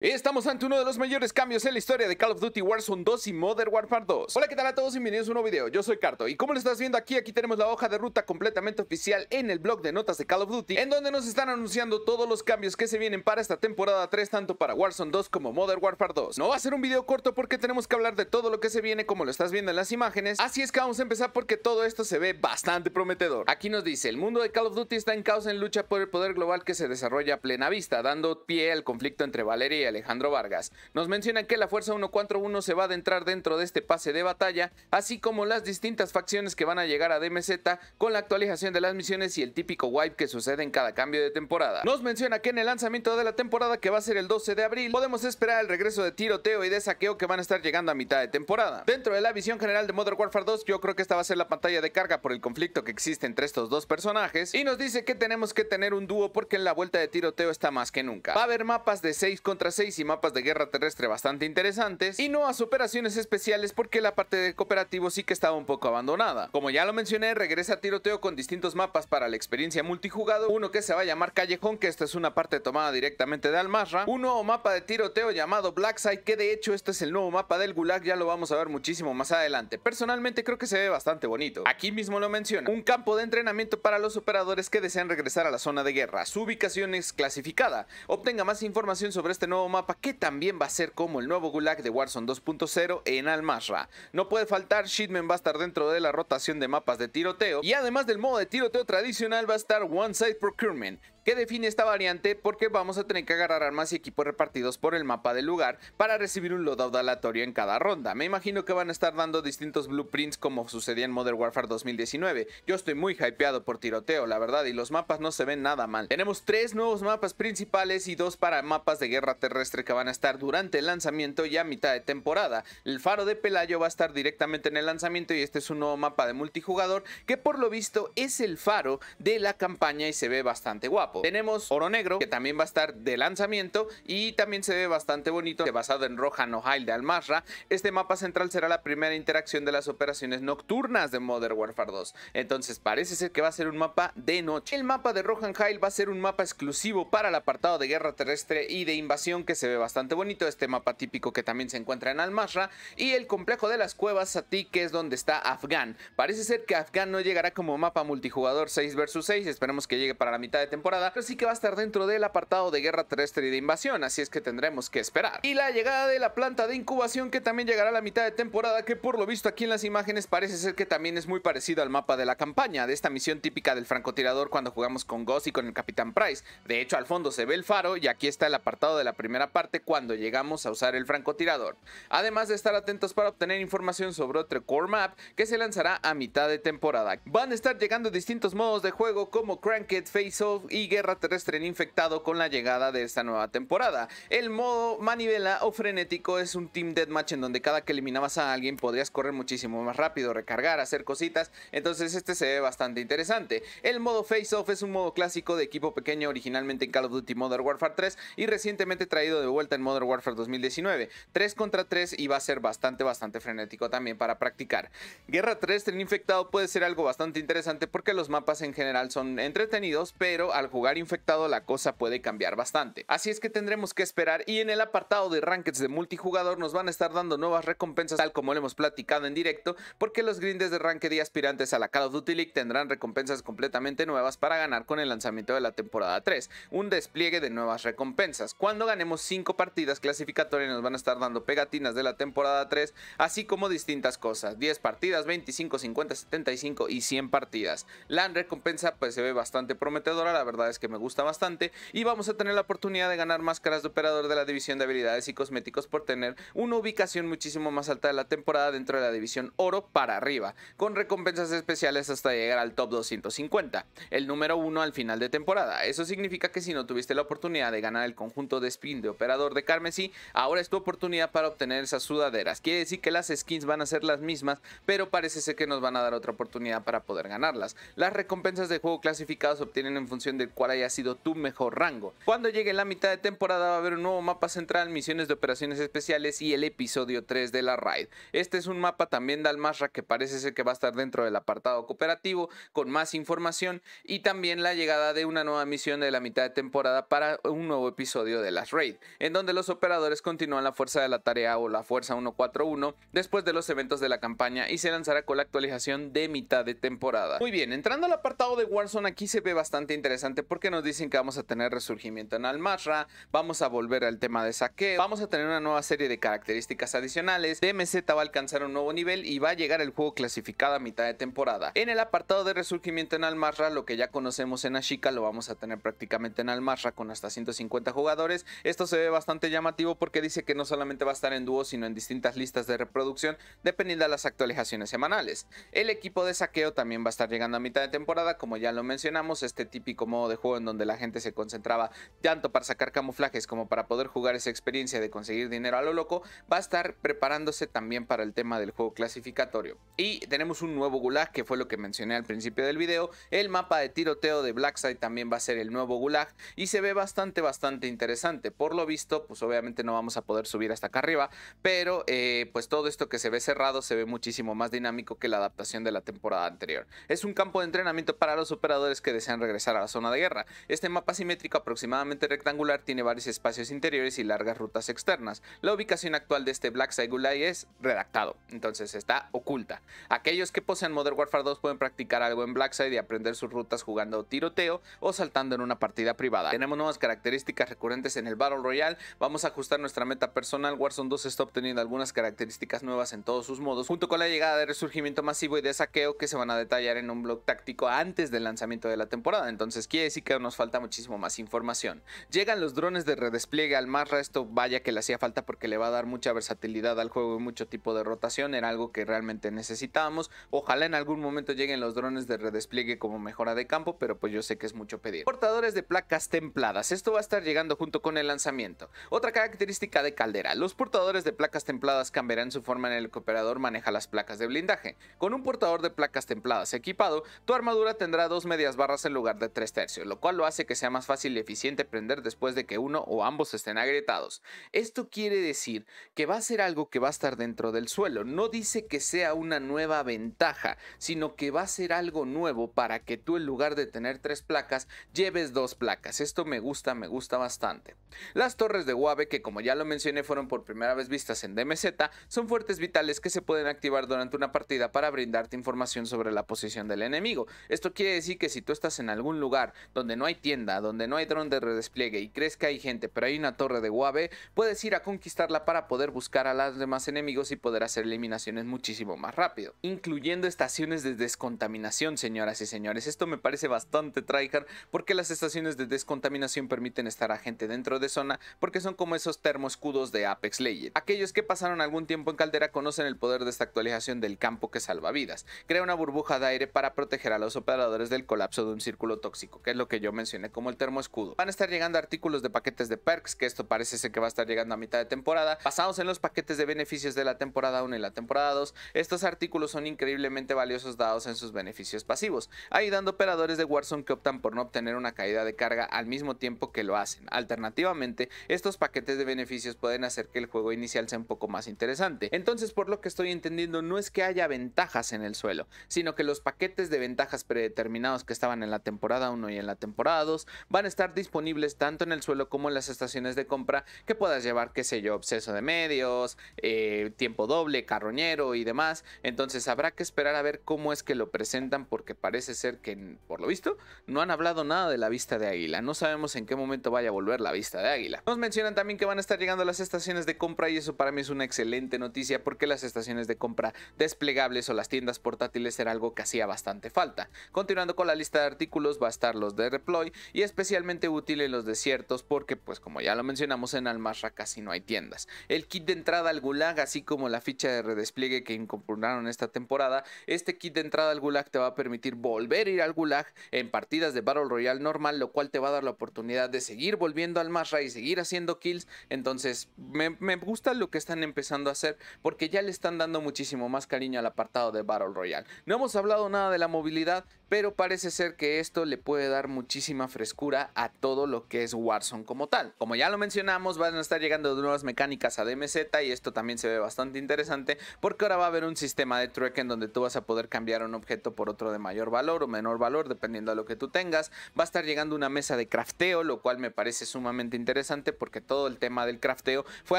Estamos ante uno de los mayores cambios en la historia de Call of Duty Warzone 2 y Modern Warfare 2. Hola, ¿qué tal a todos? Bienvenidos a un nuevo video. Yo soy Carto y como lo estás viendo aquí, aquí tenemos la hoja de ruta completamente oficial en el blog de notas de Call of Duty, en donde nos están anunciando todos los cambios que se vienen para esta temporada 3, tanto para Warzone 2 como Modern Warfare 2. No va a ser un video corto porque tenemos que hablar de todo lo que se viene como lo estás viendo en las imágenes, así es que vamos a empezar porque todo esto se ve bastante prometedor. Aquí nos dice, el mundo de Call of Duty está en caos en lucha por el poder global que se desarrolla a plena vista, dando pie al conflicto entre Valeria Alejandro Vargas. Nos menciona que la Fuerza 141 se va a adentrar dentro de este pase de batalla, así como las distintas facciones que van a llegar a DMZ con la actualización de las misiones y el típico wipe que sucede en cada cambio de temporada. Nos menciona que en el lanzamiento de la temporada que va a ser el 12 de abril, podemos esperar el regreso de tiroteo y de saqueo que van a estar llegando a mitad de temporada. Dentro de la visión general de Modern Warfare 2, yo creo que esta va a ser la pantalla de carga por el conflicto que existe entre estos dos personajes y nos dice que tenemos que tener un dúo porque en la vuelta de tiroteo está más que nunca. Va a haber mapas de 6 contra 6 y mapas de guerra terrestre bastante interesantes, y nuevas operaciones especiales porque la parte de cooperativo sí que estaba un poco abandonada. Como ya lo mencioné, regresa a tiroteo con distintos mapas para la experiencia multijugado, uno que se va a llamar Callejón, que esta es una parte tomada directamente de Almazra, un nuevo mapa de tiroteo llamado Blackside, que de hecho este es el nuevo mapa del Gulag, ya lo vamos a ver muchísimo más adelante. Personalmente creo que se ve bastante bonito. Aquí mismo lo menciona, un campo de entrenamiento para los operadores que desean regresar a la zona de guerra. Su ubicación es clasificada. Obtenga más información sobre este nuevo mapa que también va a ser como el nuevo Gulag de Warzone 2.0 en Almasra. No puede faltar, Shitman va a estar dentro de la rotación de mapas de tiroteo y además del modo de tiroteo tradicional va a estar One Side Procurement, ¿Qué define esta variante porque vamos a tener que agarrar armas y equipos repartidos por el mapa del lugar para recibir un loadout aleatorio en cada ronda. Me imagino que van a estar dando distintos blueprints como sucedía en Modern Warfare 2019. Yo estoy muy hypeado por tiroteo, la verdad, y los mapas no se ven nada mal. Tenemos tres nuevos mapas principales y dos para mapas de guerra terrestre que van a estar durante el lanzamiento y a mitad de temporada. El faro de Pelayo va a estar directamente en el lanzamiento y este es un nuevo mapa de multijugador que por lo visto es el faro de la campaña y se ve bastante guapo. Tenemos oro negro, que también va a estar de lanzamiento y también se ve bastante bonito, basado en Rohan O'Hail de Almasra. Este mapa central será la primera interacción de las operaciones nocturnas de Modern Warfare 2. Entonces parece ser que va a ser un mapa de noche. El mapa de Rohan Hail va a ser un mapa exclusivo para el apartado de guerra terrestre y de invasión que se ve bastante bonito. Este mapa típico que también se encuentra en Almasra y el complejo de las cuevas Sati que es donde está Afgan. Parece ser que Afgan no llegará como mapa multijugador 6 vs 6. Esperemos que llegue para la mitad de temporada pero sí que va a estar dentro del apartado de guerra terrestre y de invasión, así es que tendremos que esperar. Y la llegada de la planta de incubación que también llegará a la mitad de temporada, que por lo visto aquí en las imágenes parece ser que también es muy parecido al mapa de la campaña, de esta misión típica del francotirador cuando jugamos con Ghost y con el Capitán Price. De hecho, al fondo se ve el faro y aquí está el apartado de la primera parte cuando llegamos a usar el francotirador. Además de estar atentos para obtener información sobre otro core map que se lanzará a mitad de temporada. Van a estar llegando distintos modos de juego como Cranked, Face Off y guerra terrestre en infectado con la llegada de esta nueva temporada. El modo manivela o frenético es un team deathmatch en donde cada que eliminabas a alguien podrías correr muchísimo más rápido, recargar, hacer cositas, entonces este se ve bastante interesante. El modo face off es un modo clásico de equipo pequeño originalmente en Call of Duty Modern Warfare 3 y recientemente traído de vuelta en Modern Warfare 2019. 3 contra 3 y va a ser bastante bastante frenético también para practicar. Guerra terrestre en infectado puede ser algo bastante interesante porque los mapas en general son entretenidos, pero al jugar infectado la cosa puede cambiar bastante. Así es que tendremos que esperar y en el apartado de rankings de multijugador nos van a estar dando nuevas recompensas tal como lo hemos platicado en directo porque los grindes de ranked y aspirantes a la Call of Duty League tendrán recompensas completamente nuevas para ganar con el lanzamiento de la temporada 3, un despliegue de nuevas recompensas. Cuando ganemos 5 partidas clasificatorias nos van a estar dando pegatinas de la temporada 3 así como distintas cosas, 10 partidas, 25, 50, 75 y 100 partidas. La recompensa pues se ve bastante prometedora la verdad que me gusta bastante. Y vamos a tener la oportunidad de ganar máscaras de operador de la división de habilidades y cosméticos por tener una ubicación muchísimo más alta de la temporada dentro de la división oro para arriba, con recompensas especiales hasta llegar al top 250, el número 1 al final de temporada. Eso significa que si no tuviste la oportunidad de ganar el conjunto de spin de operador de carmesí, ahora es tu oportunidad para obtener esas sudaderas. Quiere decir que las skins van a ser las mismas, pero parece ser que nos van a dar otra oportunidad para poder ganarlas. Las recompensas de juego clasificados se obtienen en función del cuál haya sido tu mejor rango. Cuando llegue la mitad de temporada va a haber un nuevo mapa central, misiones de operaciones especiales y el episodio 3 de la raid. Este es un mapa también de Almasra que parece ser que va a estar dentro del apartado cooperativo con más información y también la llegada de una nueva misión de la mitad de temporada para un nuevo episodio de las raid, en donde los operadores continúan la fuerza de la tarea o la fuerza 141 después de los eventos de la campaña y se lanzará con la actualización de mitad de temporada. Muy bien, entrando al apartado de Warzone aquí se ve bastante interesante porque nos dicen que vamos a tener resurgimiento en Almazra, vamos a volver al tema de saqueo, vamos a tener una nueva serie de características adicionales, DMZ va a alcanzar un nuevo nivel y va a llegar el juego clasificado a mitad de temporada. En el apartado de resurgimiento en Almazra, lo que ya conocemos en Ashika lo vamos a tener prácticamente en Almazra con hasta 150 jugadores. Esto se ve bastante llamativo porque dice que no solamente va a estar en dúo, sino en distintas listas de reproducción dependiendo de las actualizaciones semanales. El equipo de saqueo también va a estar llegando a mitad de temporada, como ya lo mencionamos, este típico modo de juego en donde la gente se concentraba tanto para sacar camuflajes como para poder jugar esa experiencia de conseguir dinero a lo loco, va a estar preparándose también para el tema del juego clasificatorio. Y tenemos un nuevo gulag, que fue lo que mencioné al principio del video. El mapa de tiroteo de Blackside también va a ser el nuevo gulag y se ve bastante, bastante interesante. Por lo visto, pues obviamente no vamos a poder subir hasta acá arriba, pero eh, pues todo esto que se ve cerrado se ve muchísimo más dinámico que la adaptación de la temporada anterior. Es un campo de entrenamiento para los operadores que desean regresar a la zona de guerra este mapa simétrico aproximadamente rectangular tiene varios espacios interiores y largas rutas externas. La ubicación actual de este Black Gulai es redactado, entonces está oculta. Aquellos que posean Modern Warfare 2 pueden practicar algo en Blackside y aprender sus rutas jugando tiroteo o saltando en una partida privada. Tenemos nuevas características recurrentes en el Battle Royale, vamos a ajustar nuestra meta personal, Warzone 2 está obteniendo algunas características nuevas en todos sus modos, junto con la llegada de resurgimiento masivo y de saqueo que se van a detallar en un blog táctico antes del lanzamiento de la temporada, entonces quiere que nos falta muchísimo más información. Llegan los drones de redespliegue al Marra, esto vaya que le hacía falta porque le va a dar mucha versatilidad al juego y mucho tipo de rotación, era algo que realmente necesitábamos. Ojalá en algún momento lleguen los drones de redespliegue como mejora de campo, pero pues yo sé que es mucho pedir. Portadores de placas templadas, esto va a estar llegando junto con el lanzamiento. Otra característica de Caldera, los portadores de placas templadas cambiarán su forma en el que operador maneja las placas de blindaje. Con un portador de placas templadas equipado, tu armadura tendrá dos medias barras en lugar de tres tercios lo cual lo hace que sea más fácil y eficiente prender después de que uno o ambos estén agrietados. Esto quiere decir que va a ser algo que va a estar dentro del suelo, no dice que sea una nueva ventaja, sino que va a ser algo nuevo para que tú en lugar de tener tres placas, lleves dos placas. Esto me gusta, me gusta bastante. Las torres de Guave, que como ya lo mencioné fueron por primera vez vistas en DMZ, son fuertes vitales que se pueden activar durante una partida para brindarte información sobre la posición del enemigo. Esto quiere decir que si tú estás en algún lugar donde no hay tienda, donde no hay dron de redespliegue y crees que hay gente, pero hay una torre de Guave, puedes ir a conquistarla para poder buscar a los demás enemigos y poder hacer eliminaciones muchísimo más rápido, incluyendo estaciones de descontaminación, señoras y señores. Esto me parece bastante tryhard porque las estaciones de descontaminación permiten estar a gente dentro de zona porque son como esos termoscudos de Apex Legends. Aquellos que pasaron algún tiempo en Caldera conocen el poder de esta actualización del campo que salva vidas. Crea una burbuja de aire para proteger a los operadores del colapso de un círculo tóxico, que lo que yo mencioné como el termo escudo. Van a estar llegando artículos de paquetes de perks, que esto parece ser que va a estar llegando a mitad de temporada, basados en los paquetes de beneficios de la temporada 1 y la temporada 2. Estos artículos son increíblemente valiosos dados en sus beneficios pasivos, ayudando a operadores de Warzone que optan por no obtener una caída de carga al mismo tiempo que lo hacen. Alternativamente, estos paquetes de beneficios pueden hacer que el juego inicial sea un poco más interesante. Entonces, por lo que estoy entendiendo, no es que haya ventajas en el suelo, sino que los paquetes de ventajas predeterminados que estaban en la temporada 1 y en la temporada 2 van a estar disponibles tanto en el suelo como en las estaciones de compra que puedas llevar, qué sé yo, obseso de medios, eh, tiempo doble, carroñero y demás. Entonces habrá que esperar a ver cómo es que lo presentan porque parece ser que, por lo visto, no han hablado nada de la vista de águila. No sabemos en qué momento vaya a volver la vista de águila. Nos mencionan también que van a estar llegando las estaciones de compra y eso para mí es una excelente noticia porque las estaciones de compra desplegables o las tiendas portátiles era algo que hacía bastante falta. Continuando con la lista de artículos va a estar los de reploy y especialmente útil en los desiertos porque pues como ya lo mencionamos en almarra casi no hay tiendas. El kit de entrada al gulag así como la ficha de redespliegue que incorporaron esta temporada, este kit de entrada al gulag te va a permitir volver a ir al gulag en partidas de Battle Royale normal, lo cual te va a dar la oportunidad de seguir volviendo al Masra y seguir haciendo kills. Entonces me, me gusta lo que están empezando a hacer porque ya le están dando muchísimo más cariño al apartado de Battle Royale. No hemos hablado nada de la movilidad, pero parece ser que esto le puede dar muchísima frescura a todo lo que es Warzone como tal. Como ya lo mencionamos, van a estar llegando nuevas mecánicas a DMZ y esto también se ve bastante interesante porque ahora va a haber un sistema de trueque en donde tú vas a poder cambiar un objeto por otro de mayor valor o menor valor dependiendo de lo que tú tengas. Va a estar llegando una mesa de crafteo, lo cual me parece sumamente interesante porque todo el tema del crafteo fue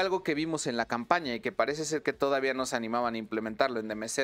algo que vimos en la campaña y que parece ser que todavía no se animaban a implementarlo en DMZ.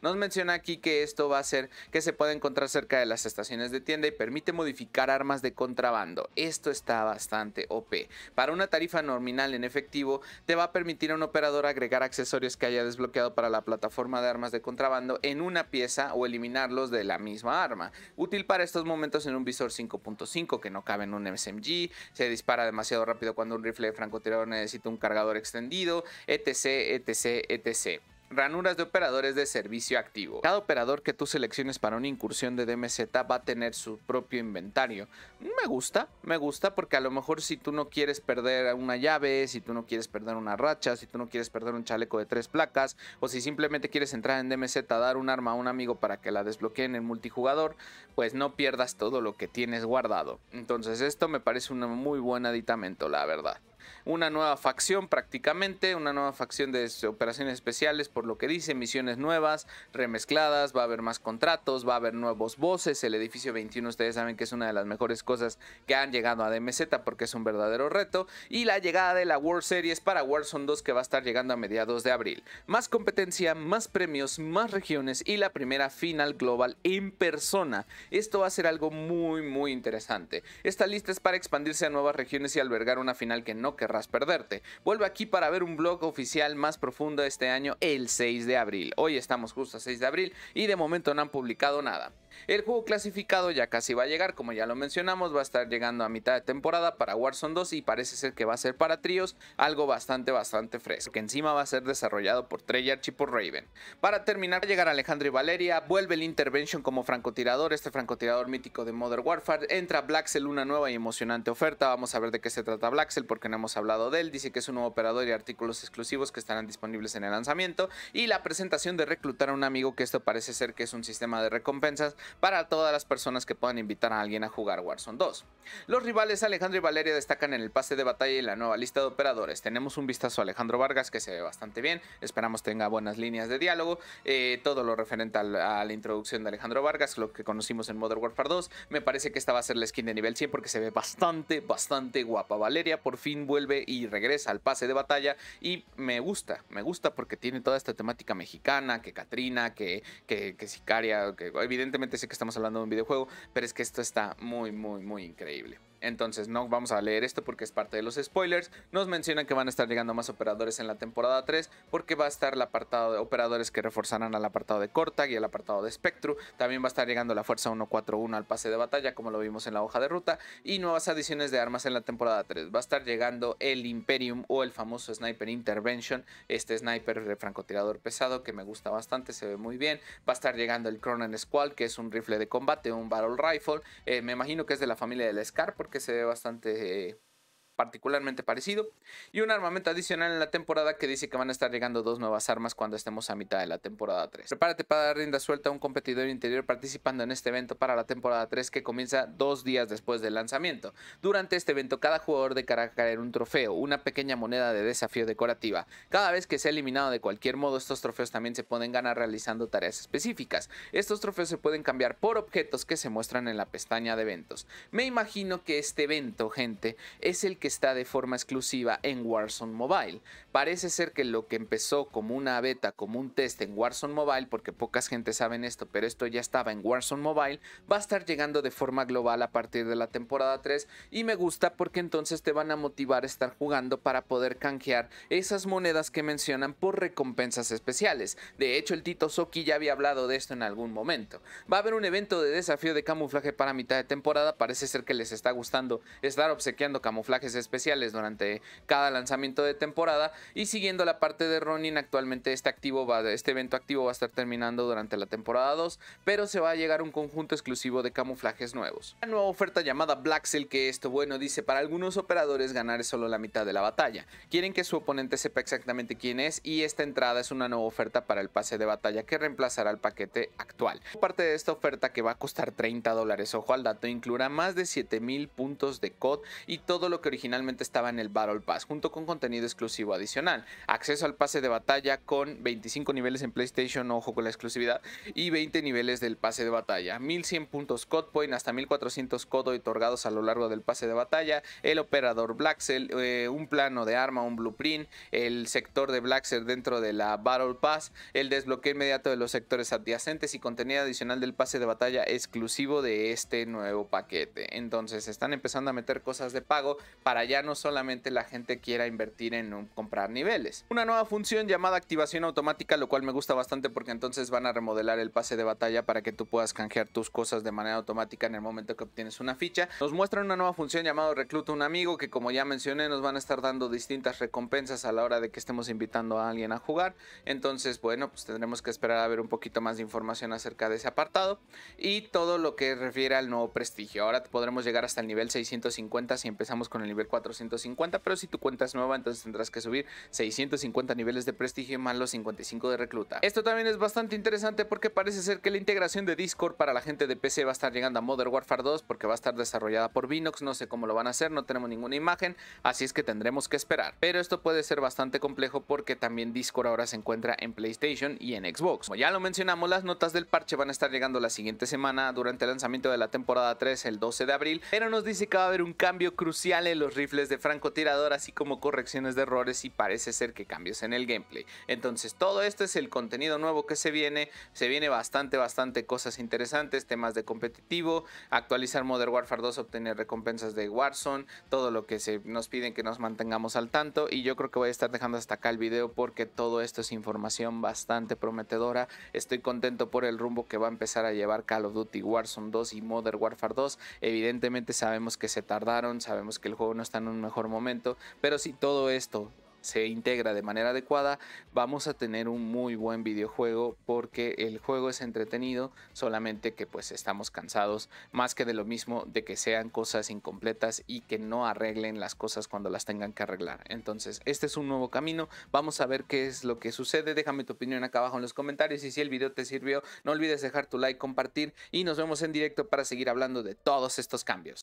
Nos menciona aquí que esto va a ser que se pueda encontrar cerca de las estaciones de tienda y permite modificar armas de contrabando. Esto está bastante OP. Para una tarifa nominal en efectivo, te va a permitir a un operador agregar accesorios que haya desbloqueado para la plataforma de armas de contrabando en una pieza o eliminarlos de la misma arma. Útil para estos momentos en un visor 5.5 que no cabe en un SMG, se dispara demasiado rápido cuando un rifle de francotirador necesita un cargador extendido, etc, etc, etc. Ranuras de operadores de servicio activo. Cada operador que tú selecciones para una incursión de DMZ va a tener su propio inventario. Me gusta, me gusta porque a lo mejor si tú no quieres perder una llave, si tú no quieres perder una racha, si tú no quieres perder un chaleco de tres placas o si simplemente quieres entrar en DMZ a dar un arma a un amigo para que la desbloqueen en el multijugador, pues no pierdas todo lo que tienes guardado. Entonces esto me parece un muy buen aditamento, la verdad una nueva facción prácticamente, una nueva facción de operaciones especiales, por lo que dice, misiones nuevas, remezcladas, va a haber más contratos, va a haber nuevos voces, el edificio 21 ustedes saben que es una de las mejores cosas que han llegado a DMZ porque es un verdadero reto, y la llegada de la World Series para Warzone 2 que va a estar llegando a mediados de abril. Más competencia, más premios, más regiones y la primera final global en persona. Esto va a ser algo muy muy interesante. Esta lista es para expandirse a nuevas regiones y albergar una final que no querrás perderte. Vuelve aquí para ver un blog oficial más profundo este año el 6 de abril. Hoy estamos justo a 6 de abril y de momento no han publicado nada. El juego clasificado ya casi va a llegar, como ya lo mencionamos, va a estar llegando a mitad de temporada para Warzone 2 y parece ser que va a ser para tríos, algo bastante bastante fresco, que encima va a ser desarrollado por Treyarch y por Raven. Para terminar, va a llegar Alejandro y Valeria, vuelve el Intervention como francotirador, este francotirador mítico de Modern Warfare, entra Blaxel una nueva y emocionante oferta, vamos a ver de qué se trata Cell porque no hemos hablado de él, dice que es un nuevo operador y artículos exclusivos que estarán disponibles en el lanzamiento y la presentación de reclutar a un amigo que esto parece ser que es un sistema de recompensas para todas las personas que puedan invitar a alguien a jugar Warzone 2. Los rivales Alejandro y Valeria destacan en el pase de batalla y la nueva lista de operadores. Tenemos un vistazo a Alejandro Vargas que se ve bastante bien, esperamos tenga buenas líneas de diálogo, eh, todo lo referente a la, introducción de Alejandro Vargas, lo que conocimos en Modern Warfare 2. Me parece que esta va a ser la skin de nivel 100 porque se ve bastante, bastante guapa. Valeria por fin vuelve y regresa al pase de batalla y me gusta, me gusta porque tiene toda esta temática mexicana, que Katrina, que, que Sicaria, que evidentemente que estamos hablando de un videojuego, pero es que esto está muy, muy, muy increíble. Entonces no vamos a leer esto porque es parte de los spoilers. Nos mencionan que van a estar llegando más operadores en la temporada 3 porque va a estar el apartado de operadores que reforzarán al apartado de Cortag y al apartado de Spectrum. También va a estar llegando la Fuerza 141 al pase de batalla como lo vimos en la hoja de ruta y nuevas adiciones de armas en la temporada 3. Va a estar llegando el Imperium o el famoso Sniper Intervention, este sniper de francotirador pesado que me gusta bastante, se ve muy bien. Va a estar llegando el Cronen Squall que es un rifle de combate, un Battle rifle. Eh, me imagino que es de la familia del Scar que se ve bastante eh, particularmente parecido. Y un armamento adicional en la temporada que dice que van a estar llegando dos nuevas armas cuando estemos a mitad de la temporada 3. Prepárate para dar rienda suelta a un competidor interior participando en este evento para la temporada 3 que comienza dos días después del lanzamiento. Durante este evento cada jugador a caer un trofeo, una pequeña moneda de desafío decorativa. Cada vez que sea eliminado de cualquier modo, estos trofeos también se pueden ganar realizando tareas específicas. Estos trofeos se pueden cambiar por objetos que se muestran en la pestaña de eventos. Me imagino que este evento, gente, es el que está de forma exclusiva en Warzone Mobile. Parece ser que lo que empezó como una beta, como un test en Warzone Mobile, porque pocas gente saben esto, pero esto ya estaba en Warzone Mobile, va a estar llegando de forma global a partir de la temporada 3 y me gusta porque entonces te van a motivar a estar jugando para poder canjear esas monedas que mencionan por recompensas especiales. De hecho, el Tito Soki ya había hablado de esto en algún momento. Va a haber un evento de desafío de camuflaje para mitad de temporada, parece ser que les está gustando estar obsequiando camuflajes especiales durante cada lanzamiento de temporada. Y siguiendo la parte de Ronin, actualmente este, activo va, este evento activo va a estar terminando durante la temporada 2, pero se va a llegar un conjunto exclusivo de camuflajes nuevos. La nueva oferta llamada Black Cell. que esto bueno dice, para algunos operadores ganar es solo la mitad de la batalla. Quieren que su oponente sepa exactamente quién es y esta entrada es una nueva oferta para el pase de batalla que reemplazará el paquete actual. Parte de esta oferta que va a costar 30 dólares, ojo al dato, incluirá más de 7000 puntos de COD y todo lo que originalmente estaba en el Battle Pass, junto con contenido exclusivo adicional. Acceso al pase de batalla con 25 niveles en PlayStation, ojo con la exclusividad, y 20 niveles del pase de batalla. 1100 puntos Codpoint, hasta 1400 Codo otorgados a lo largo del pase de batalla. El operador Black eh, un plano de arma, un blueprint, el sector de Blaxel dentro de la Battle Pass, el desbloqueo inmediato de los sectores adyacentes y contenido adicional del pase de batalla exclusivo de este nuevo paquete. Entonces están empezando a meter cosas de pago para ya no solamente la gente quiera invertir en comprar niveles. Una nueva función llamada activación automática, lo cual me gusta bastante porque entonces van a remodelar el pase de batalla para que tú puedas canjear tus cosas de manera automática en el momento que obtienes una ficha. Nos muestran una nueva función llamada recluta un amigo que como ya mencioné nos van a estar dando distintas recompensas a la hora de que estemos invitando a alguien a jugar. Entonces, bueno, pues tendremos que esperar a ver un poquito más de información acerca de ese apartado y todo lo que refiere al nuevo prestigio. Ahora podremos llegar hasta el nivel 650 si empezamos con el nivel 450, pero si tu cuenta es nueva, entonces tendrás que subir 650 niveles de prestigio más los 55 de recluta. Esto también es bastante interesante porque parece ser que la integración de Discord para la gente de PC va a estar llegando a Modern Warfare 2 porque va a estar desarrollada por Vinox, no sé cómo lo van a hacer, no tenemos ninguna imagen, así es que tendremos que esperar. Pero esto puede ser bastante complejo porque también Discord ahora se encuentra en PlayStation y en Xbox. Como ya lo mencionamos, las notas del parche van a estar llegando la siguiente semana durante el lanzamiento de la temporada 3 el 12 de abril, pero nos dice que va a haber un cambio crucial en los rifles de francotirador, así como correcciones de errores y parece ser que cambios en el gameplay. Entonces todo esto es el contenido nuevo que se viene, se viene bastante, bastante cosas interesantes, temas de competitivo, actualizar Modern Warfare 2, obtener recompensas de Warzone, todo lo que se nos piden que nos mantengamos al tanto y yo creo que voy a estar dejando hasta acá el video porque todo esto es información bastante prometedora, estoy contento por el rumbo que va a empezar a llevar Call of Duty Warzone 2 y Modern Warfare 2, evidentemente sabemos que se tardaron, sabemos que el juego no no está en un mejor momento, pero si todo esto se integra de manera adecuada, vamos a tener un muy buen videojuego porque el juego es entretenido, solamente que pues estamos cansados más que de lo mismo de que sean cosas incompletas y que no arreglen las cosas cuando las tengan que arreglar. Entonces, este es un nuevo camino, vamos a ver qué es lo que sucede, déjame tu opinión acá abajo en los comentarios y si el video te sirvió, no olvides dejar tu like, compartir y nos vemos en directo para seguir hablando de todos estos cambios.